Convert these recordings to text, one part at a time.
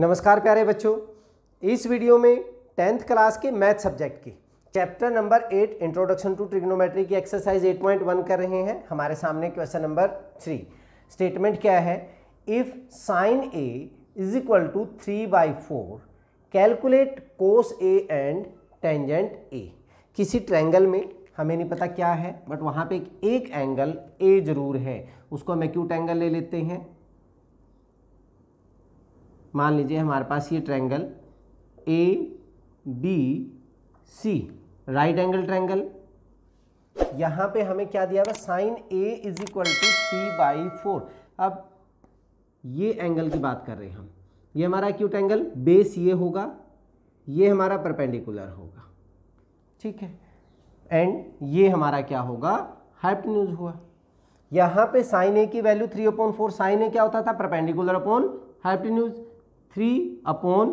नमस्कार प्यारे बच्चों इस वीडियो में टेंथ क्लास के मैथ सब्जेक्ट की chapter number eight introduction to trigonometry की एक्सरसाइज एट पॉइंट वन कर रहे हैं हमारे सामने क्वेश्चन नंबर थ्री स्टेटमेंट क्या है if sine A is equal to three by four calculate cos A and tangent A किसी ट्रैंगल में हमें नहीं पता क्या है बट वहाँ पे एक, एक एंगल ए जरूर है उसको हम एक्यूट एंगल ले लेते हैं मान लीजिए हमारे पास ये triangle A B C right angle triangle यहाँ पे हमें क्या दिया हुआ sine A is equal to C by four अब ये एंगल की बात कर रहे हैं हम ये हमारा क्यूट एंगल बेस ये होगा ये हमारा परपेंडिकुलर होगा ठीक है एंड ये हमारा क्या होगा हाइपन्यूज हुआ यहाँ पे साइन ए की value three upon four sine A क्या होता था perpendicular upon news three upon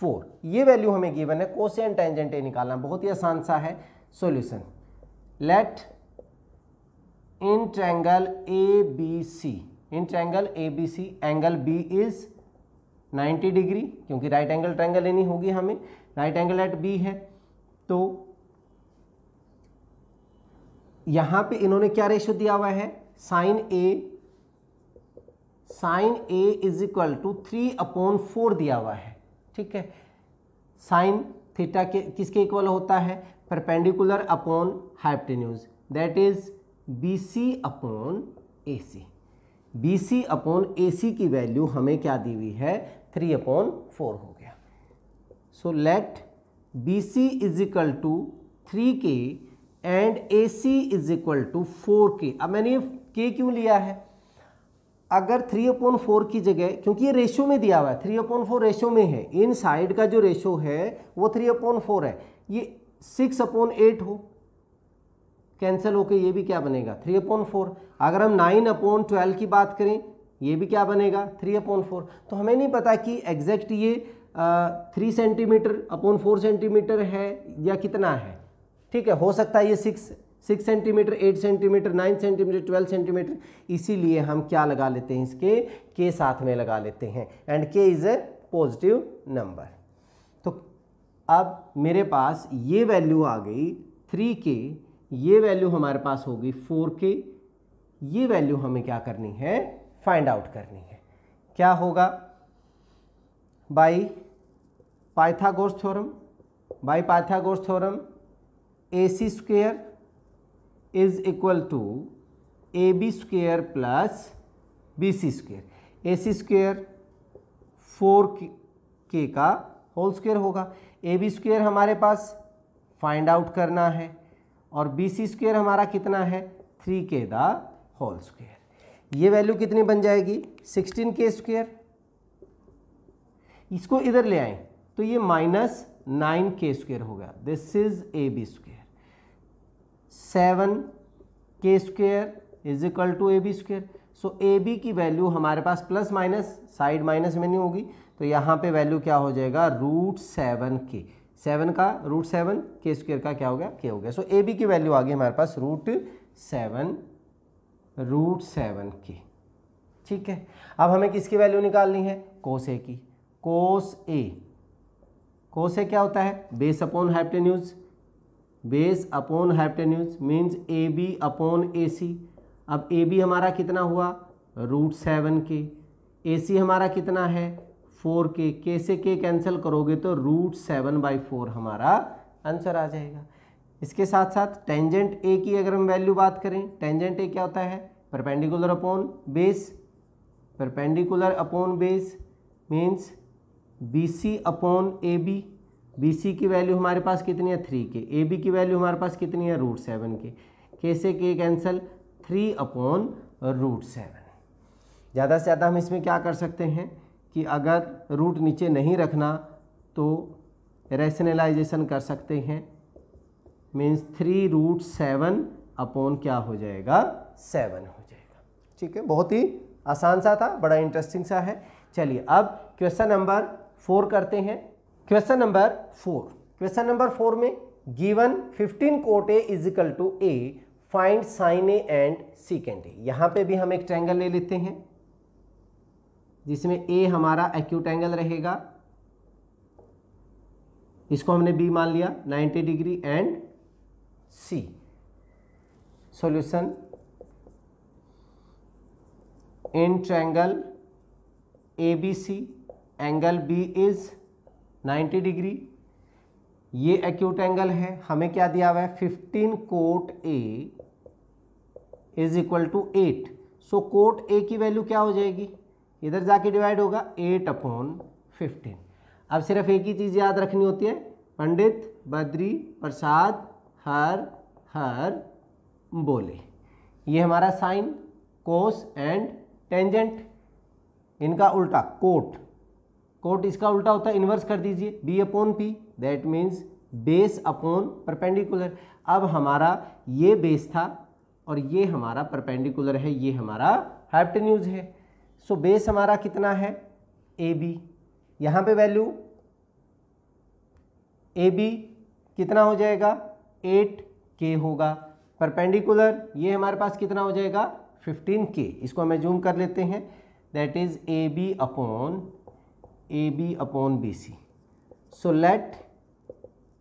four ये वैल्यू हमें गिवन है कोसेन टेंजेंट ए निकालना बहुत ही आसान सा है solution let in triangle A B C in triangle A B C angle B is 90 degree क्योंकि राइट एंगल ट्रैंगल लेनी होगी हमें राइट एंगल एट बी है तो यहां पे इन्होंने क्या रेशो दिया हुआ है sine A sine A is equal to three upon four दिया हुआ है ठीक है साइन थीटा के किसके इक्वल होता है perpendicular upon hypotenuse that is B C upon A C B C upon A C की वैल्यू हमें क्या दी हुई है थ्री अपॉन फोर हो गया so let B C is equal to three K and A C is equal to four K अब मैंने ये के क्यों लिया है अगर थ्री अपॉन फोर की जगह क्योंकि ये रेशो में दिया हुआ है थ्री अपॉइंट फोर रेशो में है इन साइड का जो रेशो है वो थ्री अपॉन फोर है ये सिक्स अपॉन एट हो कैंसिल होके ये भी क्या बनेगा थ्री अपॉइंट फोर अगर हम नाइन अपॉन ट्वेल्व की बात करें ये भी क्या बनेगा थ्री अपॉन फोर तो हमें नहीं पता कि एग्जैक्ट ये three centimetre upon four centimetre है या कितना है ठीक है हो सकता है ये six six centimetre eight centimetre nine centimetre twelve centimetre इसीलिए हम क्या लगा लेते हैं इसके के साथ में लगा लेते हैं एंड के इज़ ए पॉजिटिव नंबर तो अब मेरे पास ये वैल्यू आ गई थ्री के ये वैल्यू हमारे पास होगी फोर के ये वैल्यू हमें क्या करनी है फाइंड आउट करनी है क्या होगा by Pythagoras theorem by Pythagoras theorem A C square is equal to A B square plus B C square A C square four K का होल स्क्वेयर होगा ए बी स्क्वेयर हमारे पास फाइंड आउट करना है और बी सी स्क्वेयर हमारा कितना है three K the whole square ये वैल्यू कितनी बन जाएगी सिक्सटीन के स्क्वेयर इसको इधर ले आए तो ये माइनस नाइन के स्क्वेयर हो गया this is A B square seven K square is equal to A B square so A B की वैल्यू हमारे पास प्लस माइनस साइड माइनस में नहीं होगी तो यहाँ पे वैल्यू क्या हो जाएगा रूट सेवन के सेवन का रूट सेवन के स्क्वेयर का क्या हो गया के हो गया सो ए बी की वैल्यू आ गई हमारे पास root seven root seven K ठीक है अब हमें किसकी वैल्यू निकालनी है कोस ए की कोस ए कोस ए क्या होता है base upon hypotenuse base upon hypotenuse means A B upon A C अब ए बी हमारा कितना हुआ रूट सेवन के ए सी हमारा कितना है फोर के के से के कैंसिल करोगे तो रूट सेवन बाई फोर हमारा आंसर आ जाएगा इसके साथ साथ टेंजेंट ए की अगर हम वैल्यू बात करें टेंजेंट ए क्या होता है perpendicular upon base perpendicular upon base means B C upon A B B C की वैल्यू हमारे पास कितनी है थ्री के ए बी की वैल्यू हमारे पास कितनी है रूट सेवन के कैसे K cancel three upon root seven ज़्यादा से ज़्यादा हम इसमें क्या कर सकते हैं कि अगर रूट नीचे नहीं रखना तो रैशनलाइजेशन कर सकते हैं means three root seven upon क्या हो जाएगा सेवन हो जाएगा ठीक है बहुत ही आसान सा था बड़ा इंटरेस्टिंग सा है चलिए अब क्वेश्चन नंबर फोर करते हैं question number four question number four में given 15 cot A is equal to A find sine A and secant A यहां पे भी हम एक ट्रैंगल ले लेते हैं जिसमें ए हमारा एक्यूट एंगल रहेगा इसको हमने बी मान लिया 90 degree and C solution in triangle A B C angle B is 90 degree ये एक्यूट एंगल है हमें क्या दिया हुआ है 15 cot A is equal to eight so cot A की वैल्यू क्या हो जाएगी इधर जाके डिवाइड होगा एट अपॉन फिफ्टीन अब सिर्फ एक ही चीज़ याद रखनी होती है पंडित बद्री प्रसाद हर हर बोले ये हमारा साइन कोस एंड टेंजेंट इनका उल्टा कोट कोट इसका उल्टा होता है इन्वर्स कर दीजिए B upon P that means base upon perpendicular अब हमारा ये बेस था और ये हमारा परपेंडिकुलर है ये हमारा हाइपटेन्यूज है सो so, बेस हमारा कितना है ए बी यहाँ पर वैल्यू ए बी कितना हो जाएगा एट के होगा परपेंडिकुलर ये हमारे पास कितना हो जाएगा फिफ्टीन के इसको हमें जूम कर लेते हैं that is A B upon A B upon B C so let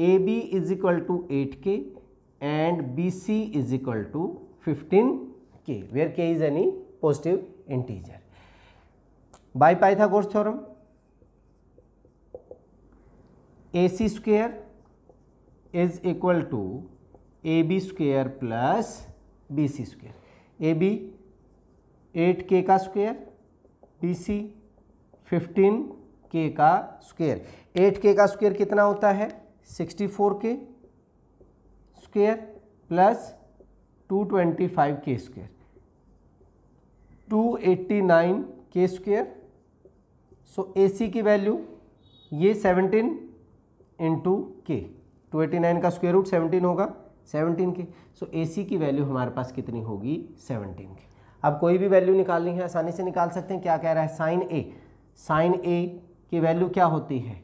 A B is equal to eight K and B C is equal to fifteen K where K is any positive integer by Pythagoras theorem A C square is equal to A B square plus B C square A B eight K का square B C fifteen के का square eight K का square कितना होता है sixty four K square plus two twenty five K square two eighty nine K square so A C की value ये seventeen into K two eighty nine का square root seventeen होगा seventeen K so A C की value हमारे पास कितनी होगी seventeen की अब कोई भी वैल्यू निकालनी है आसानी से निकाल सकते हैं क्या कह रहा है साइन ए साइन ए की वैल्यू क्या होती है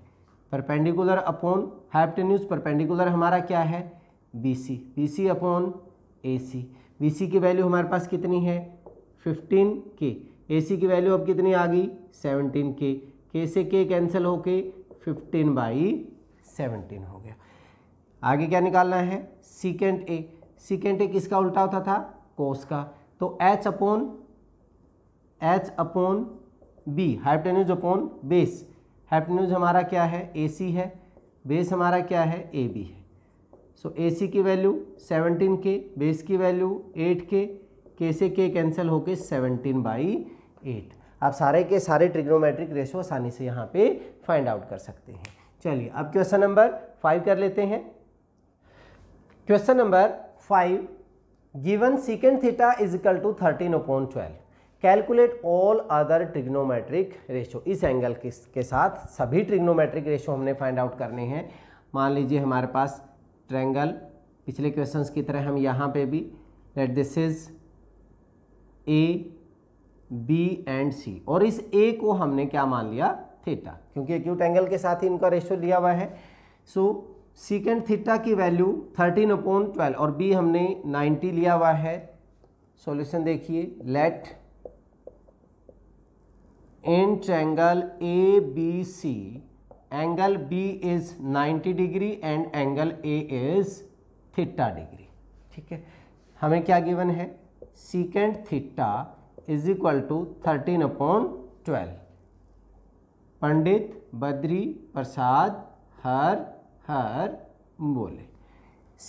परपेंडिकुलर अपॉन हाइपटेन्यूज परपेंडिकुलर हमारा क्या है B C B C upon A C B C की वैल्यू हमारे पास कितनी है फिफ्टीन के ए सी की वैल्यू अब कितनी आ गई सेवनटीन के के से के कैंसिल होके फिफ्टीन बाई सेवनटीन हो गया आगे क्या निकालना है सीकेंट ए सीकेंट ए किसका उल्टा होता था कोस का तो H upon H upon B hypotenuse upon base hypotenuse हमारा क्या है ए सी है बेस हमारा क्या है ए बी है सो ए सी की वैल्यू सेवनटीन के बेस की वैल्यू एट के के से के कैंसिल होके सेवनटीन बाई एट आप सारे के सारे ट्रिग्नोमेट्रिक रेशो आसानी से यहाँ पे फाइंड आउट कर सकते हैं चलिए अब क्वेश्चन नंबर फाइव कर लेते हैं question number five given secant theta is equal to thirteen upon twelve calculate all other trigonometric ratio इस एंगल के साथ सभी ट्रिग्नोमेट्रिक रेशो हमने फाइंड आउट करने हैं मान लीजिए हमारे पास ट्रेंगल पिछले क्वेश्चन की तरह हम यहाँ पे भी let this is A B and C और इस ए को हमने क्या मान लिया थीटा क्योंकि एक्यूट एंगल के साथ ही इनका रेशो लिया हुआ है सो सीकेंड थीटा की वैल्यू थर्टीन अपॉन ट्वेल्व और बी हमने नाइन्टी लिया हुआ है सॉल्यूशन देखिए let and angle A B C angle B is 90 degree and angle A is theta degree ठीक है हमें क्या गिवन है secant theta is equal to thirteen upon twelve Pandit Badri Prasad हर हर बोले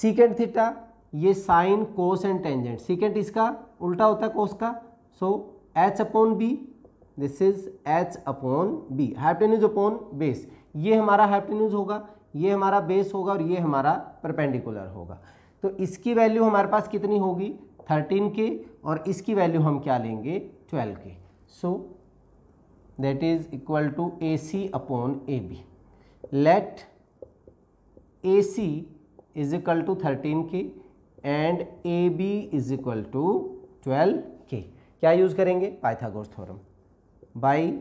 सीकेंड थीटा ये sine cos and tangent secant इसका उल्टा होता है कोस का so H upon B this is H upon B hypotenuse upon base ये हमारा हाइपटेन्यूज होगा ये हमारा बेस होगा और ये हमारा परपेंडिकुलर होगा तो इसकी वैल्यू हमारे पास कितनी होगी थर्टीन के और इसकी वैल्यू हम क्या लेंगे twelve K so that is equal to A C upon A B let A C is equal to thirteen K and A B is equal to twelve K क्या यूज़ करेंगे Pythagoras theorem by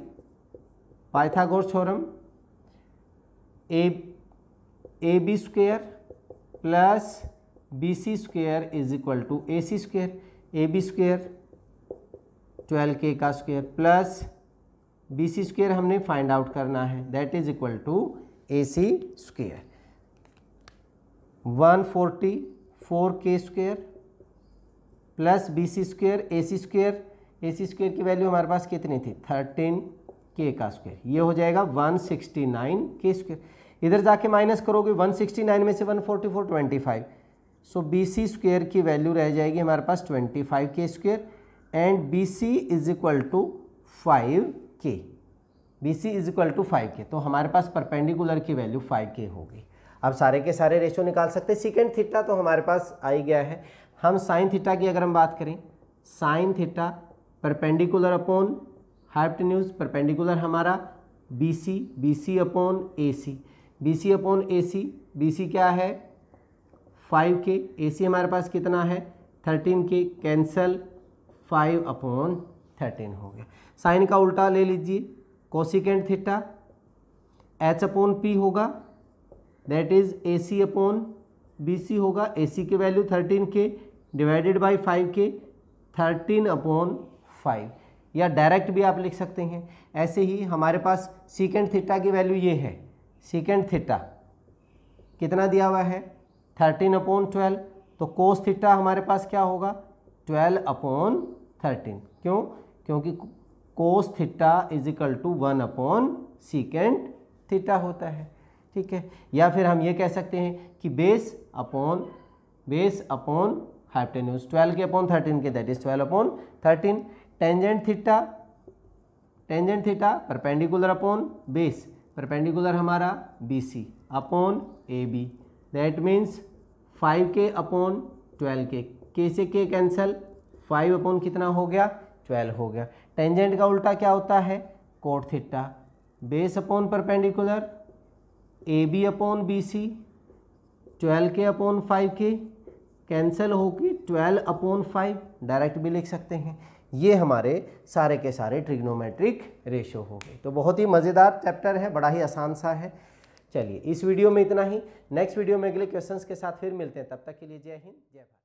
Pythagoras theorem a A B square plus B C square is equal to A C square A B square twelve K का square plus B C square हमने find out करना है that is equal to A C square one forty four K square plus B C square A C square A C square की value हमारे पास कितनी थी thirteen के का स्क्वेयर ये हो जाएगा one sixty nine K square इधर जाके माइनस करोगे वन सिक्सटी नाइन में से one forty four twenty five so B C square की वैल्यू रह जाएगी हमारे पास twenty five K square and B C is equal to five K B C is equal to five K तो हमारे पास परपेंडिकुलर की वैल्यू फाइव के होगी अब सारे के सारे रेशो निकाल सकते हैं सिकेंड थीटा तो हमारे पास आ ही गया है हम साइन थीटा की अगर हम बात करें sine theta perpendicular upon hypotenuse perpendicular हमारा B C B C upon A C B C upon A C B C क्या है फाइव के ए सी हमारे पास कितना है थर्टीन के कैंसल फाइव अपॉन थर्टीन हो गया साइन का उल्टा ले लीजिए cosecant theta H upon P होगा that is A C upon B C होगा ए सी की value thirteen K divided by five K thirteen upon five या डायरेक्ट भी आप लिख सकते हैं ऐसे ही हमारे पास सीकेंड थीटा की वैल्यू ये है सीकेंड थीटा कितना दिया हुआ है थर्टीन अपॉन ट्वेल्व तो कोस थीटा हमारे पास क्या होगा ट्वेल्व अपॉन थर्टीन क्यों क्योंकि cos theta is equal to one upon secant theta होता है ठीक है या फिर हम ये कह सकते हैं कि base upon base upon hypotenuse twelve K upon thirteen K that is twelve upon thirteen tangent theta tangent theta perpendicular upon base perpendicular हमारा B C upon A B that means five K upon twelve K K से के cancel five upon कितना हो गया twelve हो गया tangent का उल्टा क्या होता है cot theta base upon perpendicular A B upon B C twelve K upon five K cancel होगी ट्वेल्व अपॉन फाइव डायरेक्ट भी लिख सकते हैं ये हमारे सारे के सारे ट्रिग्नोमेट्रिक रेशो हो गए तो बहुत ही मज़ेदार चैप्टर है बड़ा ही आसान सा है चलिए इस वीडियो में इतना ही नेक्स्ट वीडियो में अगले क्वेश्चंस के साथ फिर मिलते हैं तब तक के लिए जय हिंद जय भारत